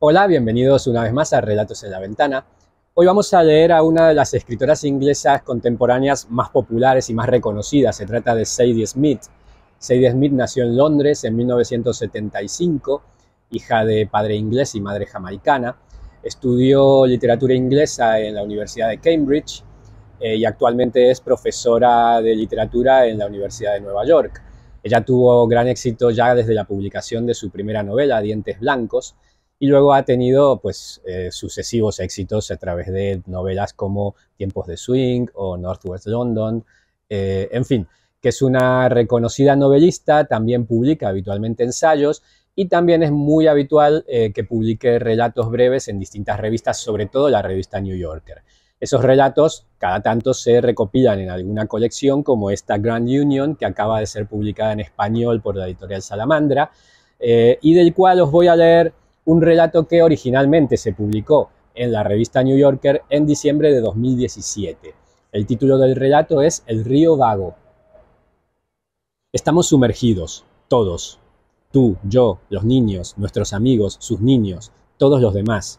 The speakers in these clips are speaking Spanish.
Hola, bienvenidos una vez más a Relatos en la Ventana. Hoy vamos a leer a una de las escritoras inglesas contemporáneas más populares y más reconocidas. Se trata de Sadie Smith. Sadie Smith nació en Londres en 1975, hija de padre inglés y madre jamaicana. Estudió literatura inglesa en la Universidad de Cambridge eh, y actualmente es profesora de literatura en la Universidad de Nueva York. Ella tuvo gran éxito ya desde la publicación de su primera novela, Dientes Blancos, y luego ha tenido pues eh, sucesivos éxitos a través de novelas como Tiempos de Swing o Northwest London, eh, en fin, que es una reconocida novelista, también publica habitualmente ensayos y también es muy habitual eh, que publique relatos breves en distintas revistas, sobre todo la revista New Yorker. Esos relatos cada tanto se recopilan en alguna colección como esta Grand Union que acaba de ser publicada en español por la editorial Salamandra y del cual os voy a leer un relato que originalmente se publicó en la revista New Yorker en diciembre de 2017. El título del relato es El río vago. Estamos sumergidos, todos. Tú, yo, los niños, nuestros amigos, sus niños, todos los demás.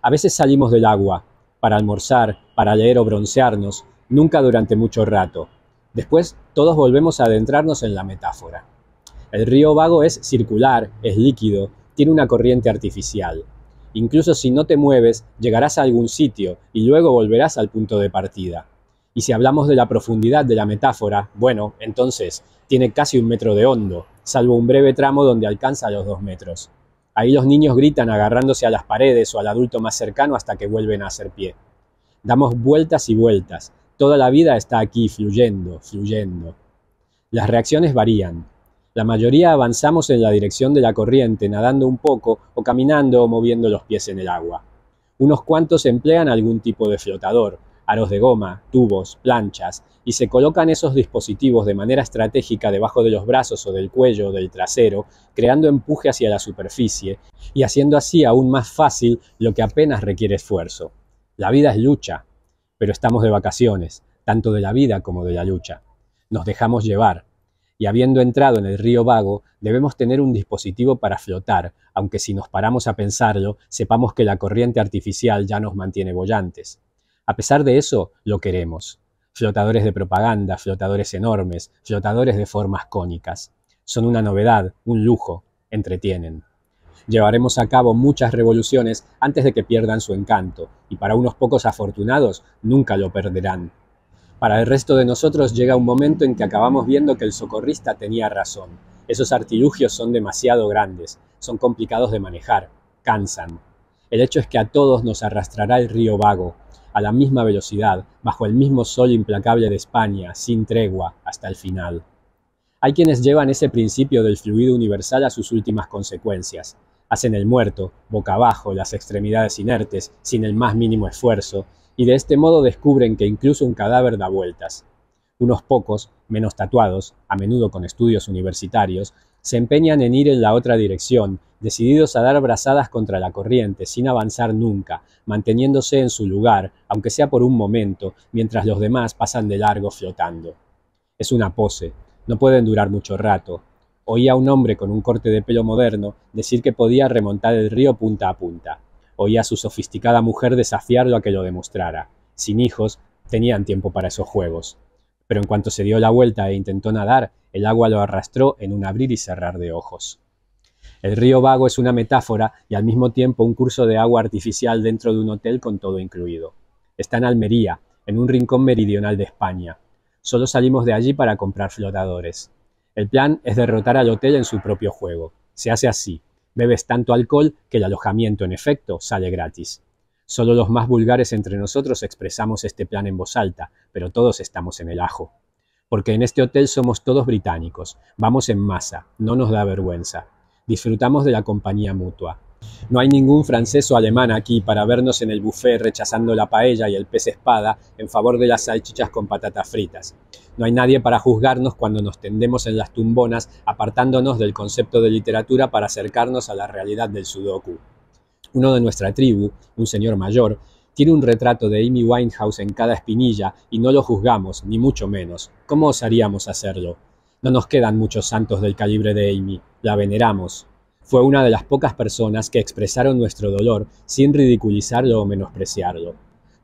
A veces salimos del agua, para almorzar, para leer o broncearnos, nunca durante mucho rato. Después todos volvemos a adentrarnos en la metáfora. El río vago es circular, es líquido, tiene una corriente artificial. Incluso si no te mueves, llegarás a algún sitio y luego volverás al punto de partida. Y si hablamos de la profundidad de la metáfora, bueno, entonces tiene casi un metro de hondo, salvo un breve tramo donde alcanza los dos metros. Ahí los niños gritan agarrándose a las paredes o al adulto más cercano hasta que vuelven a hacer pie. Damos vueltas y vueltas. Toda la vida está aquí fluyendo, fluyendo. Las reacciones varían. La mayoría avanzamos en la dirección de la corriente, nadando un poco o caminando o moviendo los pies en el agua. Unos cuantos emplean algún tipo de flotador, aros de goma, tubos, planchas, y se colocan esos dispositivos de manera estratégica debajo de los brazos o del cuello o del trasero, creando empuje hacia la superficie y haciendo así aún más fácil lo que apenas requiere esfuerzo. La vida es lucha, pero estamos de vacaciones, tanto de la vida como de la lucha. Nos dejamos llevar, y habiendo entrado en el río Vago, debemos tener un dispositivo para flotar, aunque si nos paramos a pensarlo, sepamos que la corriente artificial ya nos mantiene bollantes. A pesar de eso, lo queremos. Flotadores de propaganda, flotadores enormes, flotadores de formas cónicas. Son una novedad, un lujo, entretienen. Llevaremos a cabo muchas revoluciones antes de que pierdan su encanto, y para unos pocos afortunados nunca lo perderán. Para el resto de nosotros llega un momento en que acabamos viendo que el socorrista tenía razón. Esos artilugios son demasiado grandes, son complicados de manejar, cansan. El hecho es que a todos nos arrastrará el río vago, a la misma velocidad, bajo el mismo sol implacable de España, sin tregua, hasta el final. Hay quienes llevan ese principio del fluido universal a sus últimas consecuencias. Hacen el muerto, boca abajo, las extremidades inertes, sin el más mínimo esfuerzo, y de este modo descubren que incluso un cadáver da vueltas. Unos pocos, menos tatuados, a menudo con estudios universitarios, se empeñan en ir en la otra dirección, decididos a dar brazadas contra la corriente, sin avanzar nunca, manteniéndose en su lugar, aunque sea por un momento, mientras los demás pasan de largo flotando. Es una pose, no pueden durar mucho rato, oía a un hombre con un corte de pelo moderno decir que podía remontar el río punta a punta. Oía a su sofisticada mujer desafiarlo a que lo demostrara. Sin hijos, tenían tiempo para esos juegos. Pero en cuanto se dio la vuelta e intentó nadar, el agua lo arrastró en un abrir y cerrar de ojos. El río Vago es una metáfora y al mismo tiempo un curso de agua artificial dentro de un hotel con todo incluido. Está en Almería, en un rincón meridional de España. Solo salimos de allí para comprar flotadores. El plan es derrotar al hotel en su propio juego. Se hace así. Bebes tanto alcohol que el alojamiento, en efecto, sale gratis. Solo los más vulgares entre nosotros expresamos este plan en voz alta, pero todos estamos en el ajo. Porque en este hotel somos todos británicos, vamos en masa, no nos da vergüenza. Disfrutamos de la compañía mutua, no hay ningún francés o alemán aquí para vernos en el buffet rechazando la paella y el pez espada en favor de las salchichas con patatas fritas. No hay nadie para juzgarnos cuando nos tendemos en las tumbonas apartándonos del concepto de literatura para acercarnos a la realidad del sudoku. Uno de nuestra tribu, un señor mayor, tiene un retrato de Amy Winehouse en cada espinilla y no lo juzgamos, ni mucho menos. ¿Cómo osaríamos hacerlo? No nos quedan muchos santos del calibre de Amy, la veneramos, fue una de las pocas personas que expresaron nuestro dolor sin ridiculizarlo o menospreciarlo.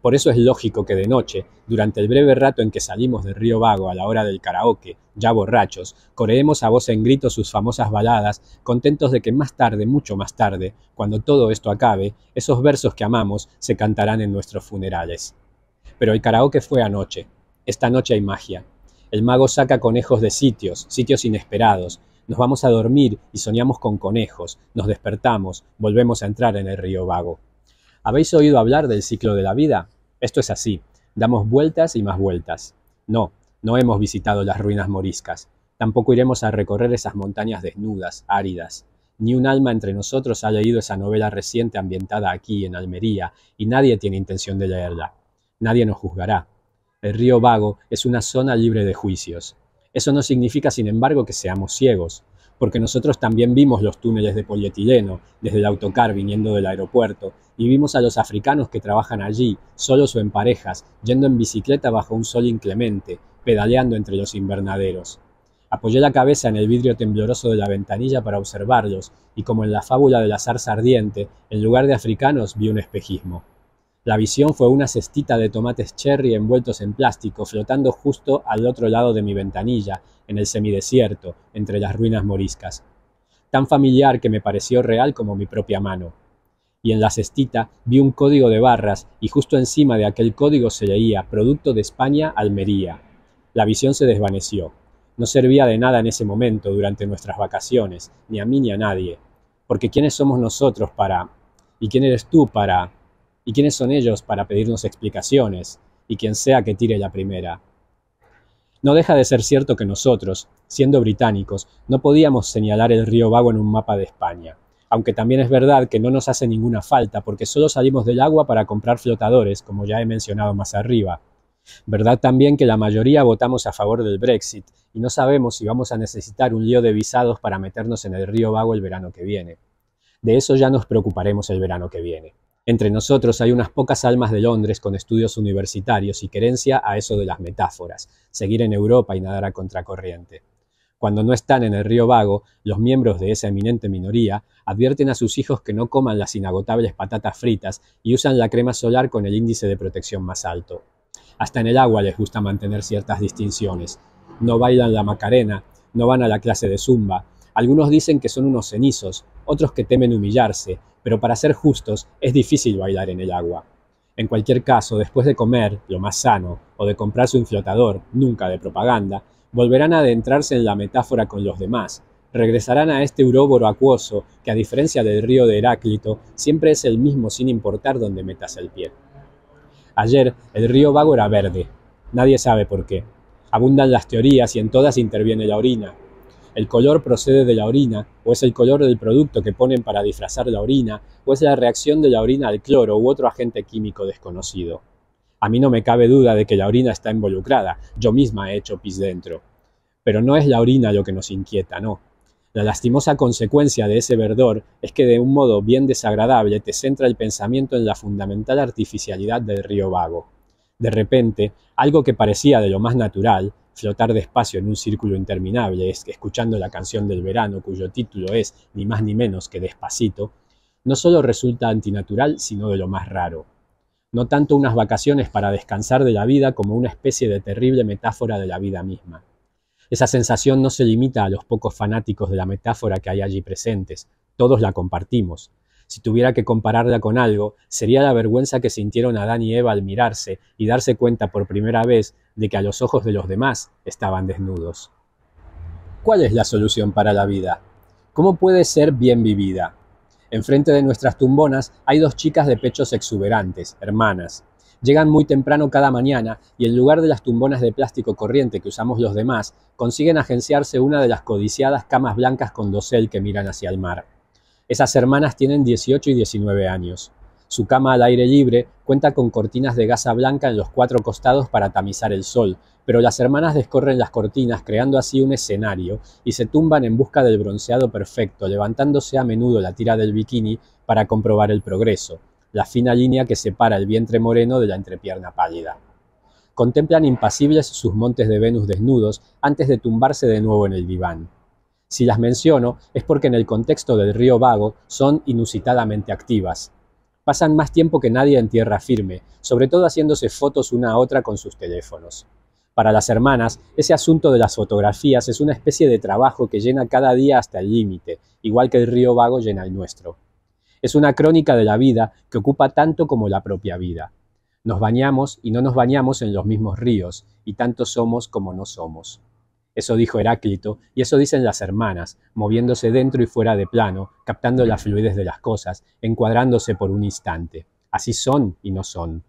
Por eso es lógico que de noche, durante el breve rato en que salimos de río Vago a la hora del karaoke, ya borrachos, coreemos a voz en grito sus famosas baladas, contentos de que más tarde, mucho más tarde, cuando todo esto acabe, esos versos que amamos se cantarán en nuestros funerales. Pero el karaoke fue anoche. Esta noche hay magia. El mago saca conejos de sitios, sitios inesperados, nos vamos a dormir y soñamos con conejos, nos despertamos, volvemos a entrar en el río vago. ¿Habéis oído hablar del ciclo de la vida? Esto es así, damos vueltas y más vueltas. No, no hemos visitado las ruinas moriscas, tampoco iremos a recorrer esas montañas desnudas, áridas. Ni un alma entre nosotros ha leído esa novela reciente ambientada aquí, en Almería, y nadie tiene intención de leerla. Nadie nos juzgará. El río Vago es una zona libre de juicios. Eso no significa, sin embargo, que seamos ciegos, porque nosotros también vimos los túneles de polietileno desde el autocar viniendo del aeropuerto y vimos a los africanos que trabajan allí, solos o en parejas, yendo en bicicleta bajo un sol inclemente, pedaleando entre los invernaderos. Apoyé la cabeza en el vidrio tembloroso de la ventanilla para observarlos, y como en la fábula de la zarza ardiente, en lugar de africanos vi un espejismo. La visión fue una cestita de tomates cherry envueltos en plástico flotando justo al otro lado de mi ventanilla, en el semidesierto, entre las ruinas moriscas. Tan familiar que me pareció real como mi propia mano. Y en la cestita vi un código de barras y justo encima de aquel código se leía Producto de España Almería. La visión se desvaneció. No servía de nada en ese momento durante nuestras vacaciones, ni a mí ni a nadie. Porque ¿quiénes somos nosotros para... y quién eres tú para... ¿Y quiénes son ellos para pedirnos explicaciones? Y quien sea que tire la primera. No deja de ser cierto que nosotros, siendo británicos, no podíamos señalar el río Vago en un mapa de España, aunque también es verdad que no nos hace ninguna falta porque solo salimos del agua para comprar flotadores, como ya he mencionado más arriba. Verdad también que la mayoría votamos a favor del Brexit y no sabemos si vamos a necesitar un lío de visados para meternos en el río Vago el verano que viene. De eso ya nos preocuparemos el verano que viene. Entre nosotros hay unas pocas almas de Londres con estudios universitarios y querencia a eso de las metáforas, seguir en Europa y nadar a contracorriente. Cuando no están en el río Vago, los miembros de esa eminente minoría advierten a sus hijos que no coman las inagotables patatas fritas y usan la crema solar con el índice de protección más alto. Hasta en el agua les gusta mantener ciertas distinciones. No bailan la macarena, no van a la clase de zumba, algunos dicen que son unos cenizos, otros que temen humillarse, pero para ser justos es difícil bailar en el agua. En cualquier caso, después de comer, lo más sano, o de comprarse un flotador, nunca de propaganda, volverán a adentrarse en la metáfora con los demás. Regresarán a este uróboro acuoso que, a diferencia del río de Heráclito, siempre es el mismo sin importar dónde metas el pie. Ayer, el río Vago era verde. Nadie sabe por qué. Abundan las teorías y en todas interviene la orina, el color procede de la orina, o es el color del producto que ponen para disfrazar la orina, o es la reacción de la orina al cloro u otro agente químico desconocido. A mí no me cabe duda de que la orina está involucrada, yo misma he hecho pis dentro. Pero no es la orina lo que nos inquieta, no. La lastimosa consecuencia de ese verdor es que de un modo bien desagradable te centra el pensamiento en la fundamental artificialidad del río vago. De repente, algo que parecía de lo más natural, flotar despacio en un círculo interminable, escuchando la canción del verano cuyo título es ni más ni menos que Despacito, no solo resulta antinatural, sino de lo más raro. No tanto unas vacaciones para descansar de la vida como una especie de terrible metáfora de la vida misma. Esa sensación no se limita a los pocos fanáticos de la metáfora que hay allí presentes, todos la compartimos, si tuviera que compararla con algo, sería la vergüenza que sintieron Adán y Eva al mirarse y darse cuenta por primera vez de que a los ojos de los demás estaban desnudos. ¿Cuál es la solución para la vida? ¿Cómo puede ser bien vivida? Enfrente de nuestras tumbonas hay dos chicas de pechos exuberantes, hermanas. Llegan muy temprano cada mañana y en lugar de las tumbonas de plástico corriente que usamos los demás, consiguen agenciarse una de las codiciadas camas blancas con dosel que miran hacia el mar. Esas hermanas tienen 18 y 19 años. Su cama al aire libre cuenta con cortinas de gasa blanca en los cuatro costados para tamizar el sol, pero las hermanas descorren las cortinas creando así un escenario y se tumban en busca del bronceado perfecto, levantándose a menudo la tira del bikini para comprobar el progreso, la fina línea que separa el vientre moreno de la entrepierna pálida. Contemplan impasibles sus montes de Venus desnudos antes de tumbarse de nuevo en el diván. Si las menciono es porque en el contexto del río Vago son inusitadamente activas. Pasan más tiempo que nadie en tierra firme, sobre todo haciéndose fotos una a otra con sus teléfonos. Para las hermanas, ese asunto de las fotografías es una especie de trabajo que llena cada día hasta el límite, igual que el río Vago llena el nuestro. Es una crónica de la vida que ocupa tanto como la propia vida. Nos bañamos y no nos bañamos en los mismos ríos, y tanto somos como no somos. Eso dijo Heráclito, y eso dicen las hermanas, moviéndose dentro y fuera de plano, captando la fluidez de las cosas, encuadrándose por un instante. Así son y no son.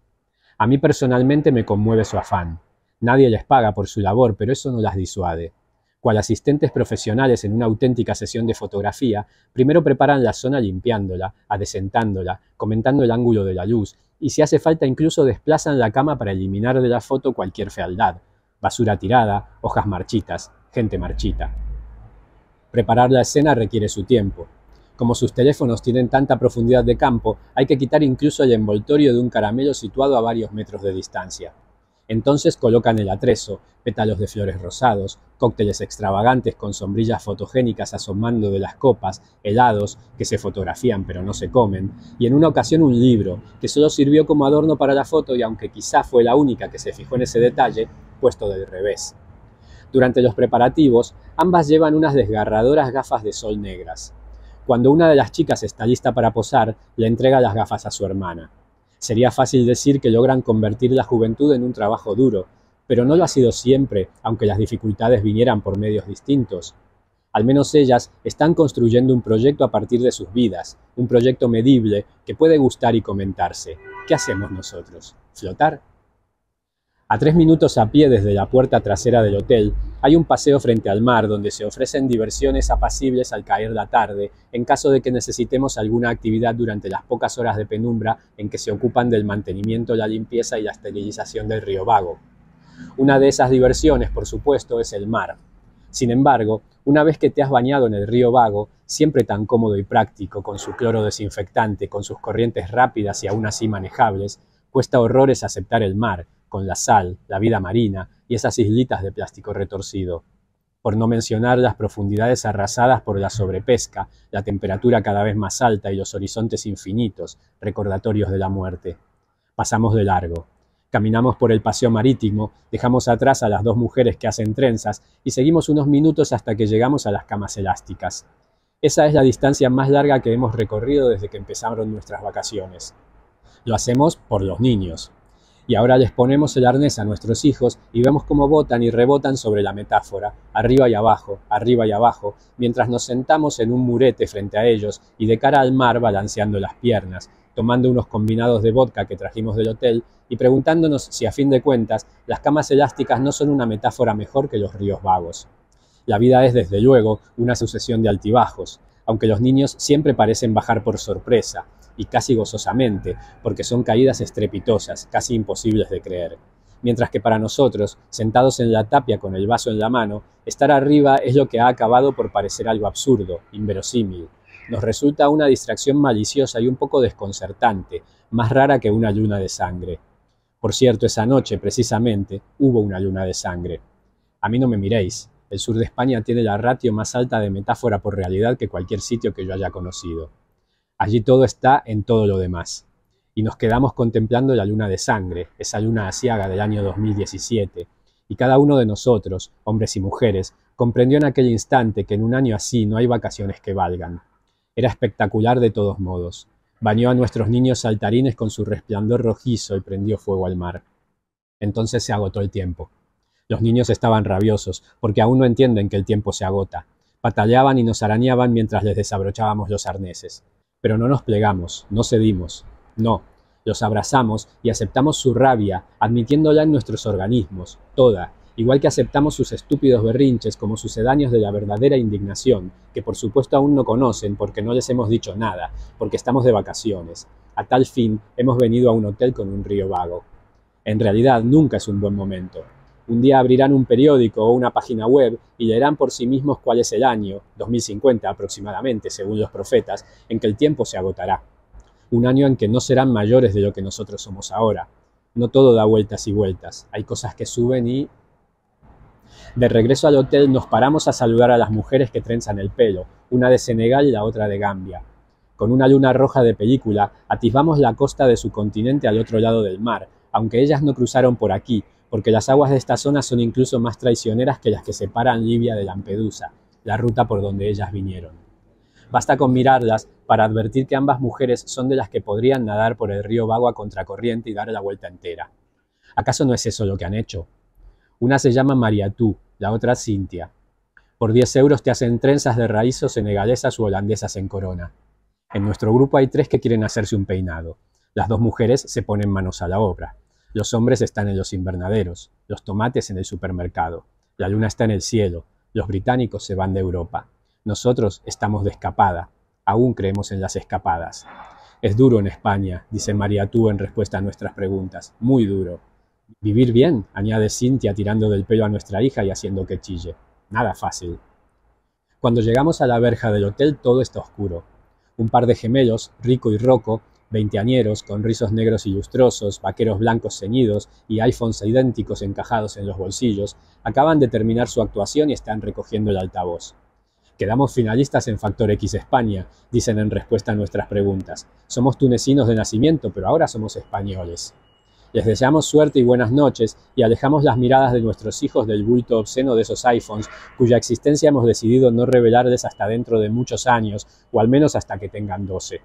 A mí personalmente me conmueve su afán. Nadie les paga por su labor, pero eso no las disuade. Cual asistentes profesionales en una auténtica sesión de fotografía, primero preparan la zona limpiándola, adesentándola, comentando el ángulo de la luz, y si hace falta incluso desplazan la cama para eliminar de la foto cualquier fealdad, basura tirada, hojas marchitas, gente marchita. Preparar la escena requiere su tiempo. Como sus teléfonos tienen tanta profundidad de campo, hay que quitar incluso el envoltorio de un caramelo situado a varios metros de distancia. Entonces colocan el atrezo, pétalos de flores rosados, cócteles extravagantes con sombrillas fotogénicas asomando de las copas, helados que se fotografían pero no se comen, y en una ocasión un libro que solo sirvió como adorno para la foto y aunque quizá fue la única que se fijó en ese detalle, puesto del revés. Durante los preparativos, ambas llevan unas desgarradoras gafas de sol negras. Cuando una de las chicas está lista para posar, le entrega las gafas a su hermana. Sería fácil decir que logran convertir la juventud en un trabajo duro, pero no lo ha sido siempre, aunque las dificultades vinieran por medios distintos. Al menos ellas están construyendo un proyecto a partir de sus vidas, un proyecto medible que puede gustar y comentarse. ¿Qué hacemos nosotros? ¿Flotar? A tres minutos a pie desde la puerta trasera del hotel, hay un paseo frente al mar donde se ofrecen diversiones apacibles al caer la tarde, en caso de que necesitemos alguna actividad durante las pocas horas de penumbra en que se ocupan del mantenimiento, la limpieza y la esterilización del río Vago. Una de esas diversiones, por supuesto, es el mar. Sin embargo, una vez que te has bañado en el río Vago, siempre tan cómodo y práctico, con su cloro desinfectante, con sus corrientes rápidas y aún así manejables, cuesta horrores aceptar el mar, con la sal, la vida marina y esas islitas de plástico retorcido. Por no mencionar las profundidades arrasadas por la sobrepesca, la temperatura cada vez más alta y los horizontes infinitos, recordatorios de la muerte. Pasamos de largo. Caminamos por el paseo marítimo, dejamos atrás a las dos mujeres que hacen trenzas y seguimos unos minutos hasta que llegamos a las camas elásticas. Esa es la distancia más larga que hemos recorrido desde que empezaron nuestras vacaciones. Lo hacemos por los niños. Y ahora les ponemos el arnés a nuestros hijos y vemos cómo botan y rebotan sobre la metáfora, arriba y abajo, arriba y abajo, mientras nos sentamos en un murete frente a ellos y de cara al mar balanceando las piernas, tomando unos combinados de vodka que trajimos del hotel y preguntándonos si a fin de cuentas las camas elásticas no son una metáfora mejor que los ríos vagos. La vida es desde luego una sucesión de altibajos, aunque los niños siempre parecen bajar por sorpresa y casi gozosamente, porque son caídas estrepitosas, casi imposibles de creer. Mientras que para nosotros, sentados en la tapia con el vaso en la mano, estar arriba es lo que ha acabado por parecer algo absurdo, inverosímil, nos resulta una distracción maliciosa y un poco desconcertante, más rara que una luna de sangre. Por cierto, esa noche, precisamente, hubo una luna de sangre. A mí no me miréis, el sur de España tiene la ratio más alta de metáfora por realidad que cualquier sitio que yo haya conocido. Allí todo está en todo lo demás. Y nos quedamos contemplando la luna de sangre, esa luna asiaga del año 2017, y cada uno de nosotros, hombres y mujeres, comprendió en aquel instante que en un año así no hay vacaciones que valgan. Era espectacular de todos modos. Bañó a nuestros niños saltarines con su resplandor rojizo y prendió fuego al mar. Entonces se agotó el tiempo. Los niños estaban rabiosos, porque aún no entienden que el tiempo se agota. Batallaban y nos arañaban mientras les desabrochábamos los arneses. Pero no nos plegamos, no cedimos. No, los abrazamos y aceptamos su rabia, admitiéndola en nuestros organismos, toda, igual que aceptamos sus estúpidos berrinches como sucedáneos de la verdadera indignación, que por supuesto aún no conocen porque no les hemos dicho nada, porque estamos de vacaciones. A tal fin, hemos venido a un hotel con un río vago. En realidad, nunca es un buen momento. Un día abrirán un periódico o una página web y leerán por sí mismos cuál es el año, 2050 aproximadamente, según los profetas, en que el tiempo se agotará. Un año en que no serán mayores de lo que nosotros somos ahora. No todo da vueltas y vueltas. Hay cosas que suben y de regreso al hotel nos paramos a saludar a las mujeres que trenzan el pelo, una de Senegal y la otra de Gambia. Con una luna roja de película, atisbamos la costa de su continente al otro lado del mar, aunque ellas no cruzaron por aquí, porque las aguas de esta zona son incluso más traicioneras que las que separan Libia de Lampedusa, la ruta por donde ellas vinieron. Basta con mirarlas para advertir que ambas mujeres son de las que podrían nadar por el río Bagua a contracorriente y dar la vuelta entera. ¿Acaso no es eso lo que han hecho? Una se llama Tú, la otra Cintia. Por 10 euros te hacen trenzas de raíz o senegalesas u holandesas en corona. En nuestro grupo hay tres que quieren hacerse un peinado. Las dos mujeres se ponen manos a la obra. Los hombres están en los invernaderos, los tomates en el supermercado. La luna está en el cielo, los británicos se van de Europa. Nosotros estamos de escapada, aún creemos en las escapadas. Es duro en España, dice María Tú en respuesta a nuestras preguntas, muy duro. Vivir bien, añade Cintia tirando del pelo a nuestra hija y haciendo que chille. Nada fácil. Cuando llegamos a la verja del hotel todo está oscuro. Un par de gemelos, Rico y Roco, veinteañeros con rizos negros y lustrosos, vaqueros blancos ceñidos y iPhones idénticos encajados en los bolsillos, acaban de terminar su actuación y están recogiendo el altavoz. Quedamos finalistas en Factor X España, dicen en respuesta a nuestras preguntas. Somos tunecinos de nacimiento, pero ahora somos españoles. Les deseamos suerte y buenas noches y alejamos las miradas de nuestros hijos del bulto obsceno de esos iPhones cuya existencia hemos decidido no revelarles hasta dentro de muchos años, o al menos hasta que tengan 12.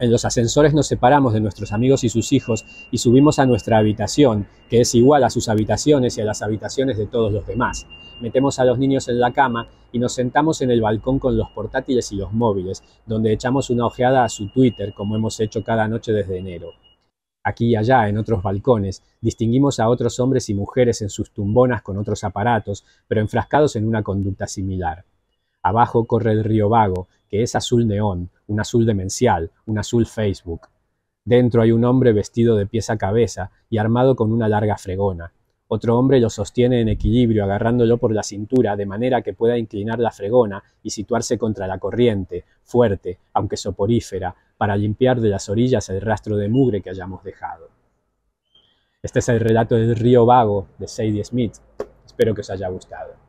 En los ascensores nos separamos de nuestros amigos y sus hijos y subimos a nuestra habitación, que es igual a sus habitaciones y a las habitaciones de todos los demás. Metemos a los niños en la cama y nos sentamos en el balcón con los portátiles y los móviles, donde echamos una ojeada a su Twitter, como hemos hecho cada noche desde enero aquí y allá, en otros balcones, distinguimos a otros hombres y mujeres en sus tumbonas con otros aparatos, pero enfrascados en una conducta similar. Abajo corre el río Vago, que es azul neón, un azul demencial, un azul Facebook. Dentro hay un hombre vestido de pies a cabeza y armado con una larga fregona. Otro hombre lo sostiene en equilibrio, agarrándolo por la cintura, de manera que pueda inclinar la fregona y situarse contra la corriente, fuerte, aunque soporífera, para limpiar de las orillas el rastro de mugre que hayamos dejado. Este es el relato del río vago de Sadie Smith. Espero que os haya gustado.